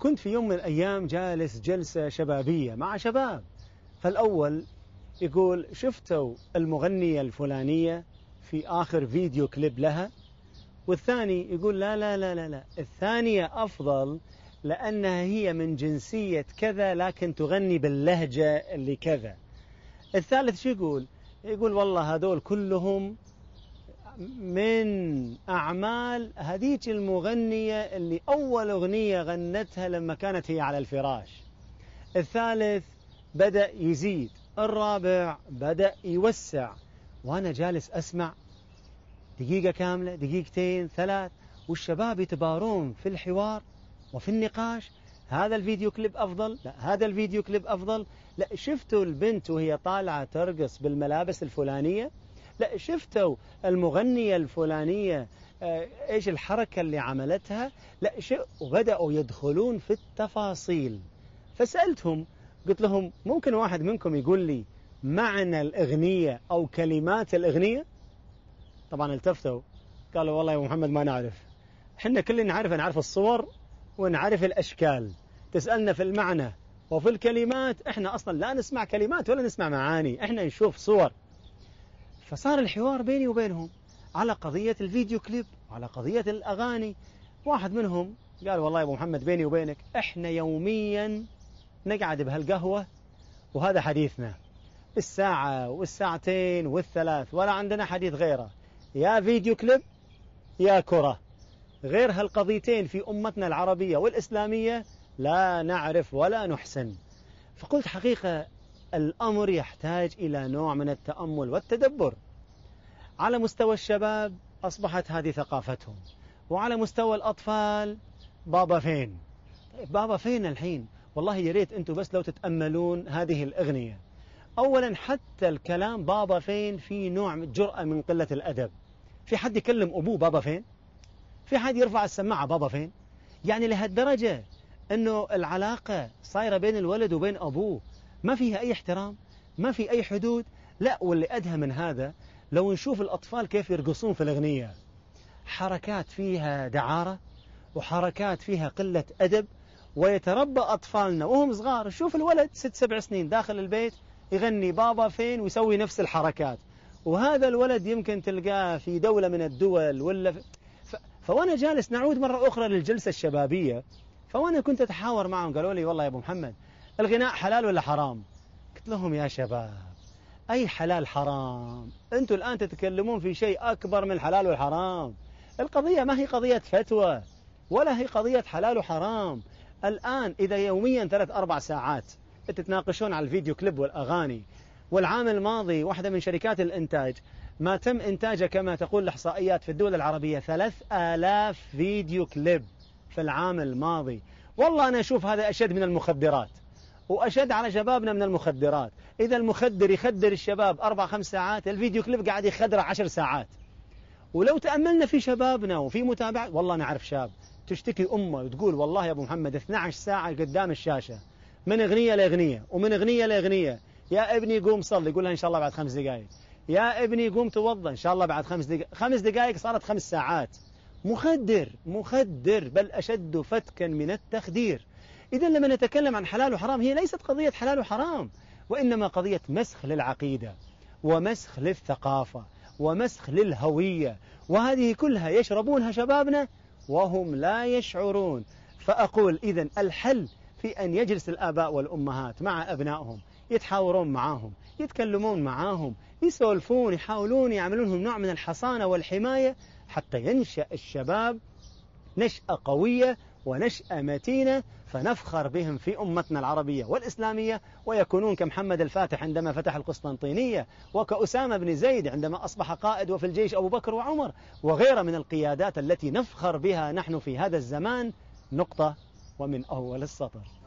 كنت في يوم من الأيام جالس جلسة شبابية مع شباب فالأول يقول شفتوا المغنية الفلانية في آخر فيديو كليب لها والثاني يقول لا لا لا لا, لا. الثانية أفضل لأنها هي من جنسية كذا لكن تغني باللهجة اللي كذا الثالث شو يقول يقول والله هذول كلهم من أعمال هذيك المغنية اللي أول أغنية غنتها لما كانت هي على الفراش الثالث بدأ يزيد الرابع بدأ يوسع وأنا جالس أسمع دقيقة كاملة دقيقتين ثلاث والشباب يتبارون في الحوار وفي النقاش هذا الفيديو كليب أفضل لا هذا الفيديو كليب أفضل لا شفتوا البنت وهي طالعة ترقص بالملابس الفلانية لا شفتوا المغنية الفلانية آه، إيش الحركة اللي عملتها لا شيء وبدأوا يدخلون في التفاصيل فسألتهم قلت لهم ممكن واحد منكم يقول لي معنى الأغنية أو كلمات الأغنية طبعا التفتوا قالوا والله يا محمد ما نعرف احنا كلنا نعرف نعرف الصور ونعرف الأشكال تسألنا في المعنى وفي الكلمات احنا أصلا لا نسمع كلمات ولا نسمع معاني احنا نشوف صور فصار الحوار بيني وبينهم على قضية الفيديو كليب وعلى قضية الأغاني واحد منهم قال والله يا أبو محمد بيني وبينك إحنا يوميا نقعد بهالقهوة وهذا حديثنا الساعة والساعتين والثلاث ولا عندنا حديث غيره يا فيديو كليب يا كرة غير هالقضيتين في أمتنا العربية والإسلامية لا نعرف ولا نحسن فقلت حقيقة الأمر يحتاج إلى نوع من التأمل والتدبر على مستوى الشباب أصبحت هذه ثقافتهم وعلى مستوى الأطفال بابا فين طيب بابا فين الحين والله يا ريت أنتم بس لو تتأملون هذه الأغنية أولا حتى الكلام بابا فين في نوع من جرأة من قلة الأدب في حد يكلم أبوه بابا فين في حد يرفع السماعة بابا فين يعني لهالدرجة أنه العلاقة صايرة بين الولد وبين أبوه ما فيها أي احترام ما في أي حدود لا واللي أدهى من هذا لو نشوف الأطفال كيف يرقصون في الأغنية حركات فيها دعارة وحركات فيها قلة أدب ويتربى أطفالنا وهم صغار شوف الولد ست سبع سنين داخل البيت يغني بابا فين ويسوي نفس الحركات وهذا الولد يمكن تلقاه في دولة من الدول ولا ف... فوانا جالس نعود مرة أخرى للجلسة الشبابية فوانا كنت أتحاور معهم قالوا لي والله يا أبو محمد الغناء حلال ولا حرام قلت لهم يا شباب أي حلال حرام أنتم الآن تتكلمون في شيء أكبر من الحلال والحرام القضية ما هي قضية فتوى ولا هي قضية حلال وحرام الآن إذا يوميا ثلاث أربع ساعات تتناقشون على الفيديو كليب والأغاني والعام الماضي واحدة من شركات الإنتاج ما تم إنتاجه كما تقول الإحصائيات في الدول العربية 3000 فيديو كليب في العام الماضي والله أنا أشوف هذا أشد من المخدرات وأشد على شبابنا من المخدرات إذا المخدر يخدر الشباب أربع خمس ساعات الفيديو كليب قاعد يخدره عشر ساعات ولو تأملنا في شبابنا وفي متابعة والله نعرف شاب تشتكي أمه وتقول والله يا أبو محمد 12 ساعة قدام الشاشة من أغنية لأغنية ومن أغنية لأغنية يا ابني قوم صلي يقول إن شاء الله بعد خمس دقائق يا ابني قوم توضى إن شاء الله بعد خمس دقائق خمس دقائق صارت خمس ساعات مخدر مخدر بل أشد فتكا من التخدير إذا لما نتكلم عن حلال وحرام هي ليست قضية حلال وحرام وإنما قضية مسخ للعقيدة ومسخ للثقافة ومسخ للهوية وهذه كلها يشربونها شبابنا وهم لا يشعرون فأقول إذا الحل في أن يجلس الآباء والأمهات مع أبنائهم يتحاورون معاهم يتكلمون معاهم يسولفون يحاولون يعملونهم نوع من الحصانة والحماية حتى ينشأ الشباب نشأة قوية ونشأة متينة فنفخر بهم في أمتنا العربية والإسلامية ويكونون كمحمد الفاتح عندما فتح القسطنطينية وكأسامة بن زيد عندما أصبح قائد وفي الجيش أبو بكر وعمر وغير من القيادات التي نفخر بها نحن في هذا الزمان نقطة ومن أول السطر